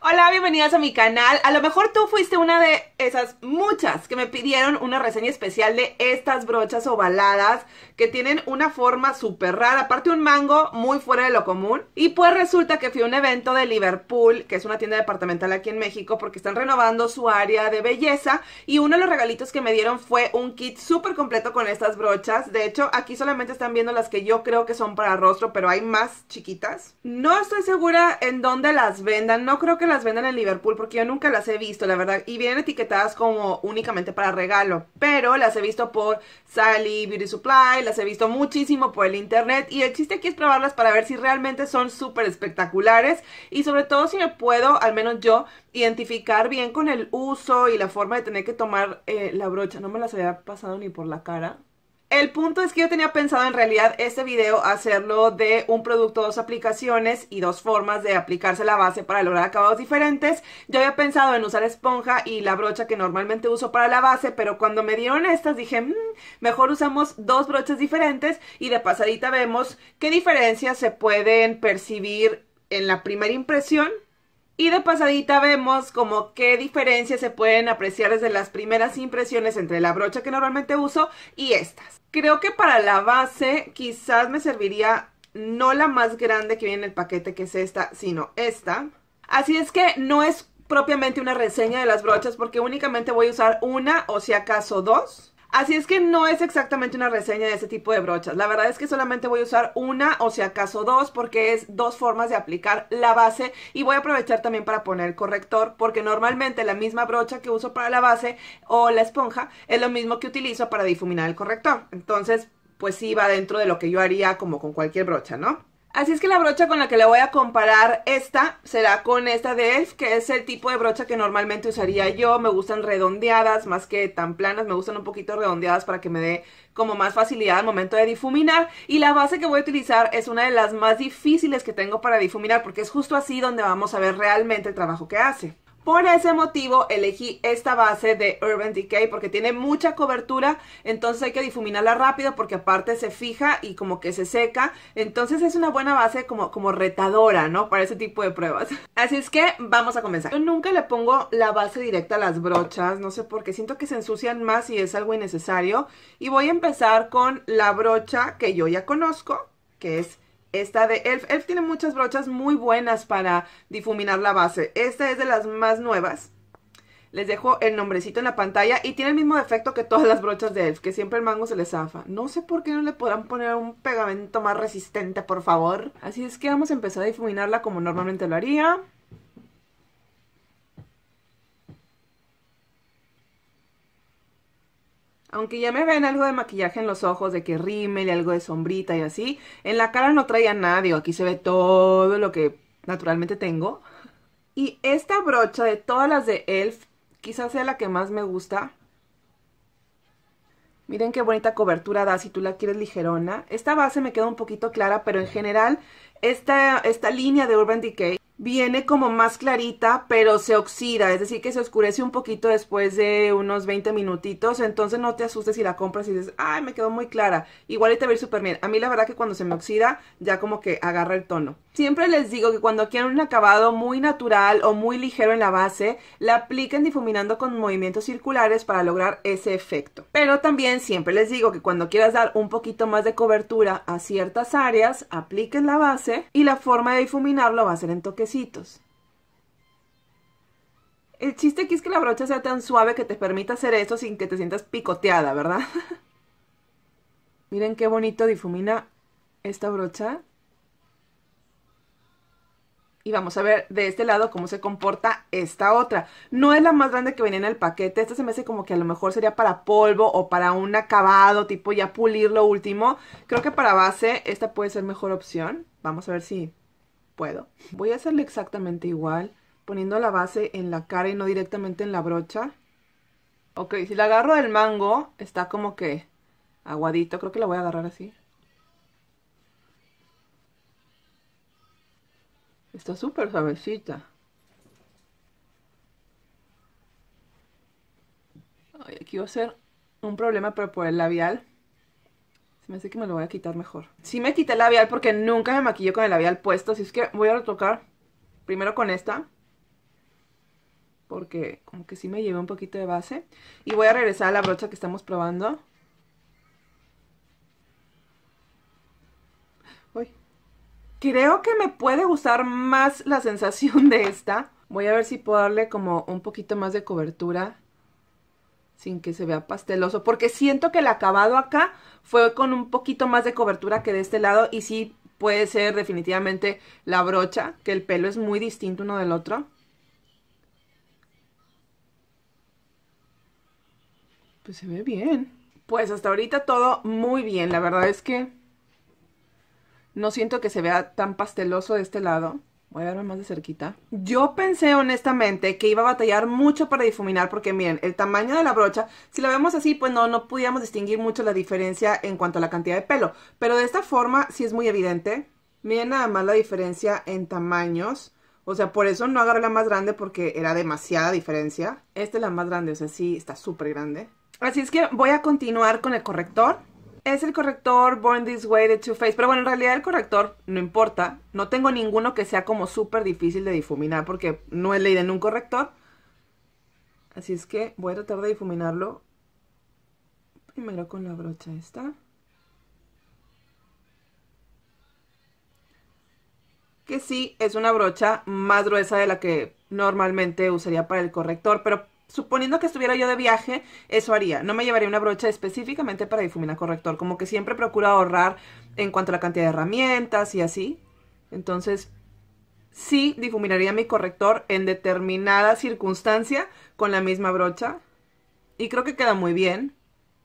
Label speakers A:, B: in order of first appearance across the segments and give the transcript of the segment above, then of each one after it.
A: Hola, bienvenidas a mi canal. A lo mejor tú fuiste una de esas muchas que me pidieron una reseña especial de estas brochas ovaladas que tienen una forma súper rara, aparte un mango muy fuera de lo común. Y pues resulta que fui a un evento de Liverpool, que es una tienda departamental aquí en México, porque están renovando su área de belleza y uno de los regalitos que me dieron fue un kit súper completo con estas brochas. De hecho, aquí solamente están viendo las que yo creo que son para rostro, pero hay más chiquitas. No estoy segura en dónde las vendan, no creo que las venden en Liverpool porque yo nunca las he visto, la verdad. Y vienen etiquetadas como únicamente para regalo. Pero las he visto por Sally Beauty Supply, las he visto muchísimo por el internet. Y el chiste aquí es probarlas para ver si realmente son súper espectaculares. Y sobre todo si me puedo, al menos yo, identificar bien con el uso y la forma de tener que tomar eh, la brocha. No me las había pasado ni por la cara. El punto es que yo tenía pensado en realidad este video hacerlo de un producto, dos aplicaciones y dos formas de aplicarse la base para lograr acabados diferentes. Yo había pensado en usar esponja y la brocha que normalmente uso para la base, pero cuando me dieron estas dije, mm, mejor usamos dos brochas diferentes y de pasadita vemos qué diferencias se pueden percibir en la primera impresión y de pasadita vemos como qué diferencias se pueden apreciar desde las primeras impresiones entre la brocha que normalmente uso y estas. Creo que para la base quizás me serviría no la más grande que viene en el paquete que es esta, sino esta. Así es que no es propiamente una reseña de las brochas porque únicamente voy a usar una o si acaso dos. Así es que no es exactamente una reseña de este tipo de brochas. La verdad es que solamente voy a usar una o si acaso dos porque es dos formas de aplicar la base y voy a aprovechar también para poner el corrector porque normalmente la misma brocha que uso para la base o la esponja es lo mismo que utilizo para difuminar el corrector. Entonces, pues sí va dentro de lo que yo haría como con cualquier brocha, ¿no? Así es que la brocha con la que le voy a comparar esta será con esta de ELF, que es el tipo de brocha que normalmente usaría yo. Me gustan redondeadas más que tan planas, me gustan un poquito redondeadas para que me dé como más facilidad al momento de difuminar. Y la base que voy a utilizar es una de las más difíciles que tengo para difuminar, porque es justo así donde vamos a ver realmente el trabajo que hace. Por ese motivo elegí esta base de Urban Decay porque tiene mucha cobertura, entonces hay que difuminarla rápido porque aparte se fija y como que se seca. Entonces es una buena base como, como retadora, ¿no? Para ese tipo de pruebas. Así es que vamos a comenzar. Yo nunca le pongo la base directa a las brochas, no sé por qué. Siento que se ensucian más y es algo innecesario. Y voy a empezar con la brocha que yo ya conozco, que es esta de ELF. ELF tiene muchas brochas muy buenas para difuminar la base. Esta es de las más nuevas. Les dejo el nombrecito en la pantalla y tiene el mismo efecto que todas las brochas de ELF, que siempre el mango se les zafa. No sé por qué no le podrán poner un pegamento más resistente, por favor. Así es que vamos a empezar a difuminarla como normalmente lo haría. Aunque ya me ven algo de maquillaje en los ojos, de que rímel y algo de sombrita y así, en la cara no traía nada, digo, aquí se ve todo lo que naturalmente tengo. Y esta brocha de todas las de ELF, quizás sea la que más me gusta. Miren qué bonita cobertura da si tú la quieres ligerona. Esta base me queda un poquito clara, pero en general esta, esta línea de Urban Decay viene como más clarita, pero se oxida, es decir, que se oscurece un poquito después de unos 20 minutitos, entonces no te asustes si la compras y dices, ay, me quedó muy clara, igual y te va a ir súper bien. A mí la verdad que cuando se me oxida, ya como que agarra el tono. Siempre les digo que cuando quieran un acabado muy natural o muy ligero en la base, la apliquen difuminando con movimientos circulares para lograr ese efecto. Pero también siempre les digo que cuando quieras dar un poquito más de cobertura a ciertas áreas, apliquen la base y la forma de difuminarlo va a ser en toquecitos. El chiste aquí es que la brocha sea tan suave que te permita hacer eso sin que te sientas picoteada, ¿verdad? Miren qué bonito difumina esta brocha y vamos a ver de este lado cómo se comporta esta otra. No es la más grande que venía en el paquete, esta se me hace como que a lo mejor sería para polvo o para un acabado, tipo ya pulir lo último. Creo que para base esta puede ser mejor opción. Vamos a ver si puedo. Voy a hacerle exactamente igual, poniendo la base en la cara y no directamente en la brocha. Ok, si la agarro del mango, está como que aguadito, creo que la voy a agarrar así. Está súper suavecita. Ay, aquí va a ser un problema para por el labial. Se me hace que me lo voy a quitar mejor. Sí me quité el labial porque nunca me maquillo con el labial puesto. Así es que voy a retocar primero con esta. Porque como que sí me llevé un poquito de base. Y voy a regresar a la brocha que estamos probando. Uy. Creo que me puede gustar más la sensación de esta. Voy a ver si puedo darle como un poquito más de cobertura sin que se vea pasteloso, porque siento que el acabado acá fue con un poquito más de cobertura que de este lado y sí puede ser definitivamente la brocha, que el pelo es muy distinto uno del otro. Pues se ve bien. Pues hasta ahorita todo muy bien, la verdad es que no siento que se vea tan pasteloso de este lado. Voy a verme más de cerquita. Yo pensé honestamente que iba a batallar mucho para difuminar porque miren, el tamaño de la brocha, si la vemos así, pues no, no podíamos distinguir mucho la diferencia en cuanto a la cantidad de pelo. Pero de esta forma sí es muy evidente. Miren nada más la diferencia en tamaños. O sea, por eso no agarré la más grande porque era demasiada diferencia. Esta es la más grande, o sea, sí está súper grande. Así es que voy a continuar con el corrector es el corrector Born This Way de Too Faced. Pero bueno, en realidad el corrector no importa. No tengo ninguno que sea como súper difícil de difuminar porque no es leído en un corrector. Así es que voy a tratar de difuminarlo primero con la brocha esta. Que sí, es una brocha más gruesa de la que normalmente usaría para el corrector, pero suponiendo que estuviera yo de viaje, eso haría. No me llevaría una brocha específicamente para difuminar corrector. Como que siempre procuro ahorrar en cuanto a la cantidad de herramientas y así. Entonces, sí difuminaría mi corrector en determinada circunstancia con la misma brocha. Y creo que queda muy bien.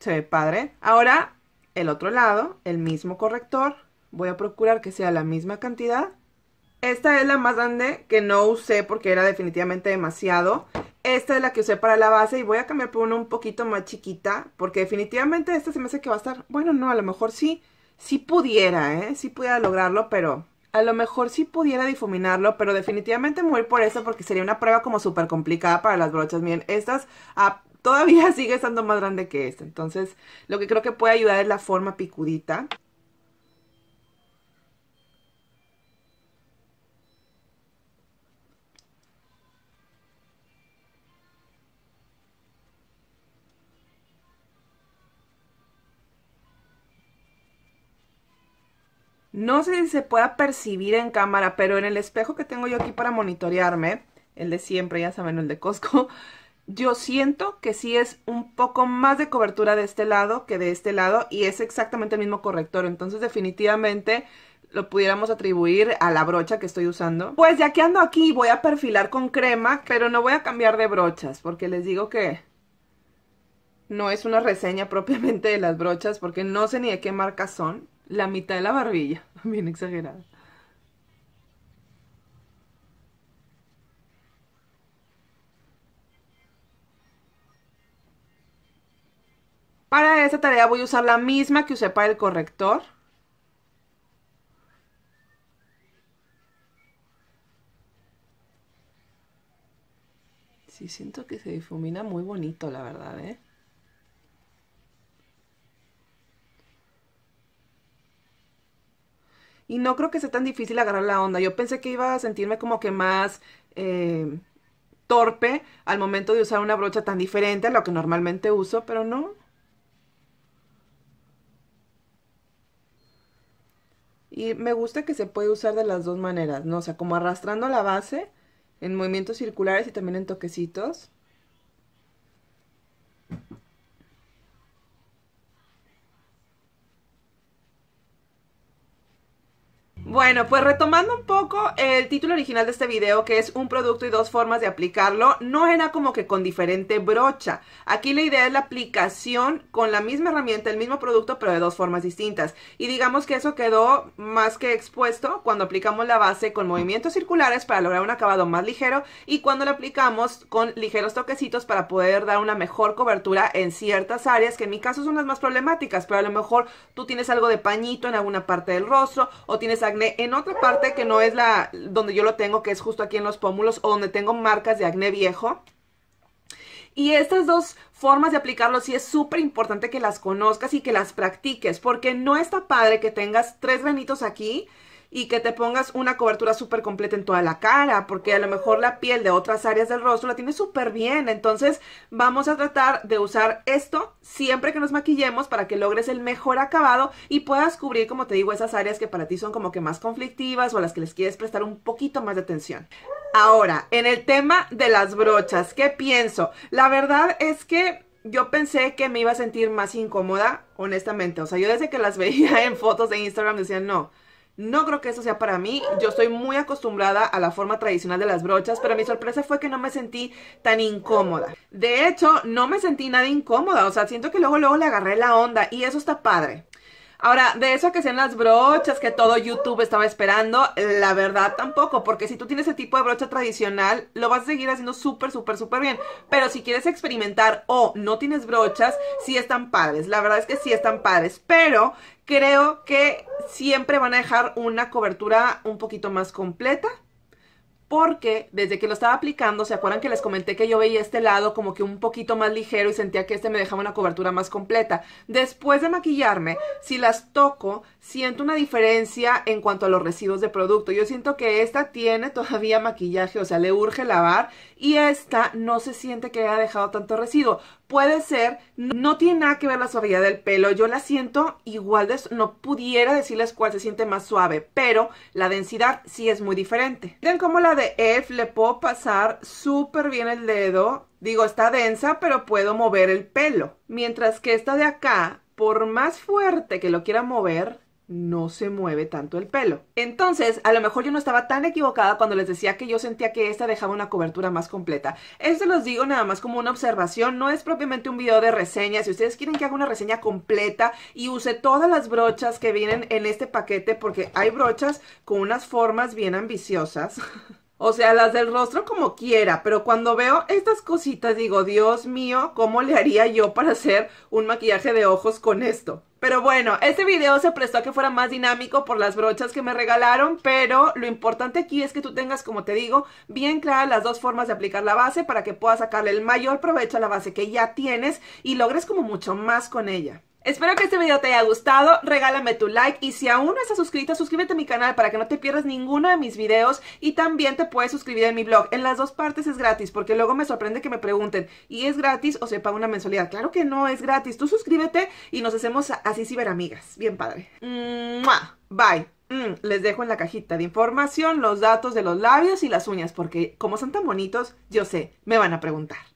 A: Se ve padre. Ahora, el otro lado, el mismo corrector. Voy a procurar que sea la misma cantidad. Esta es la más grande que no usé porque era definitivamente demasiado esta es la que usé para la base y voy a cambiar por una un poquito más chiquita, porque definitivamente esta se me hace que va a estar, bueno, no, a lo mejor sí, sí pudiera, ¿eh? Sí pudiera lograrlo, pero a lo mejor sí pudiera difuminarlo, pero definitivamente a voy por eso porque sería una prueba como súper complicada para las brochas. Miren, estas todavía sigue estando más grande que esta, entonces lo que creo que puede ayudar es la forma picudita. No sé si se pueda percibir en cámara, pero en el espejo que tengo yo aquí para monitorearme, el de siempre, ya saben, el de Costco, yo siento que sí es un poco más de cobertura de este lado que de este lado y es exactamente el mismo corrector. Entonces definitivamente lo pudiéramos atribuir a la brocha que estoy usando. Pues ya que ando aquí voy a perfilar con crema, pero no voy a cambiar de brochas porque les digo que no es una reseña propiamente de las brochas porque no sé ni de qué marca son la mitad de la barbilla, bien exagerada. Para esta tarea voy a usar la misma que usé para el corrector. Sí, siento que se difumina muy bonito, la verdad, ¿eh? Y no creo que sea tan difícil agarrar la onda. Yo pensé que iba a sentirme como que más eh, torpe al momento de usar una brocha tan diferente a lo que normalmente uso, pero no. Y me gusta que se puede usar de las dos maneras, ¿no? O sea, como arrastrando la base en movimientos circulares y también en toquecitos. Bueno, pues retomando un poco el título original de este video, que es un producto y dos formas de aplicarlo, no era como que con diferente brocha. Aquí la idea es la aplicación con la misma herramienta, el mismo producto, pero de dos formas distintas. Y digamos que eso quedó más que expuesto cuando aplicamos la base con movimientos circulares para lograr un acabado más ligero y cuando la aplicamos con ligeros toquecitos para poder dar una mejor cobertura en ciertas áreas, que en mi caso son las más problemáticas, pero a lo mejor tú tienes algo de pañito en alguna parte del rostro o tienes algo en otra parte que no es la donde yo lo tengo, que es justo aquí en los pómulos o donde tengo marcas de acné viejo. Y estas dos formas de aplicarlo sí es súper importante que las conozcas y que las practiques, porque no está padre que tengas tres venitos aquí y que te pongas una cobertura súper completa en toda la cara, porque a lo mejor la piel de otras áreas del rostro la tiene súper bien. Entonces vamos a tratar de usar esto siempre que nos maquillemos para que logres el mejor acabado y puedas cubrir, como te digo, esas áreas que para ti son como que más conflictivas o a las que les quieres prestar un poquito más de atención. Ahora, en el tema de las brochas, ¿qué pienso? La verdad es que yo pensé que me iba a sentir más incómoda, honestamente. O sea, yo desde que las veía en fotos de Instagram decía, no, no creo que eso sea para mí, yo estoy muy acostumbrada a la forma tradicional de las brochas, pero mi sorpresa fue que no me sentí tan incómoda. De hecho, no me sentí nada incómoda, o sea, siento que luego luego le agarré la onda y eso está padre. Ahora, de eso que sean las brochas que todo YouTube estaba esperando, la verdad tampoco, porque si tú tienes ese tipo de brocha tradicional, lo vas a seguir haciendo súper, súper, súper bien. Pero si quieres experimentar o no tienes brochas, sí están padres. La verdad es que sí están padres, pero creo que siempre van a dejar una cobertura un poquito más completa porque desde que lo estaba aplicando, ¿se acuerdan que les comenté que yo veía este lado como que un poquito más ligero y sentía que este me dejaba una cobertura más completa? Después de maquillarme, si las toco, siento una diferencia en cuanto a los residuos de producto. Yo siento que esta tiene todavía maquillaje, o sea, le urge lavar y esta no se siente que haya dejado tanto residuo puede ser, no tiene nada que ver la suavidad del pelo, yo la siento igual, de, no pudiera decirles cuál se siente más suave, pero la densidad sí es muy diferente. Miren cómo la de F le puedo pasar súper bien el dedo, digo está densa, pero puedo mover el pelo, mientras que esta de acá, por más fuerte que lo quiera mover, no se mueve tanto el pelo. Entonces, a lo mejor yo no estaba tan equivocada cuando les decía que yo sentía que esta dejaba una cobertura más completa. Esto los digo nada más como una observación, no es propiamente un video de reseña. Si ustedes quieren que haga una reseña completa y use todas las brochas que vienen en este paquete, porque hay brochas con unas formas bien ambiciosas. O sea, las del rostro como quiera, pero cuando veo estas cositas digo, Dios mío, ¿cómo le haría yo para hacer un maquillaje de ojos con esto? Pero bueno, este video se prestó a que fuera más dinámico por las brochas que me regalaron, pero lo importante aquí es que tú tengas, como te digo, bien claras las dos formas de aplicar la base para que puedas sacarle el mayor provecho a la base que ya tienes y logres como mucho más con ella. Espero que este video te haya gustado, regálame tu like y si aún no estás suscrito, suscríbete a mi canal para que no te pierdas ninguno de mis videos y también te puedes suscribir en mi blog. En las dos partes es gratis porque luego me sorprende que me pregunten, ¿y es gratis o se paga una mensualidad? Claro que no, es gratis. Tú suscríbete y nos hacemos así ciberamigas. Bien padre. Bye. Mm, les dejo en la cajita de información los datos de los labios y las uñas porque como son tan bonitos, yo sé, me van a preguntar.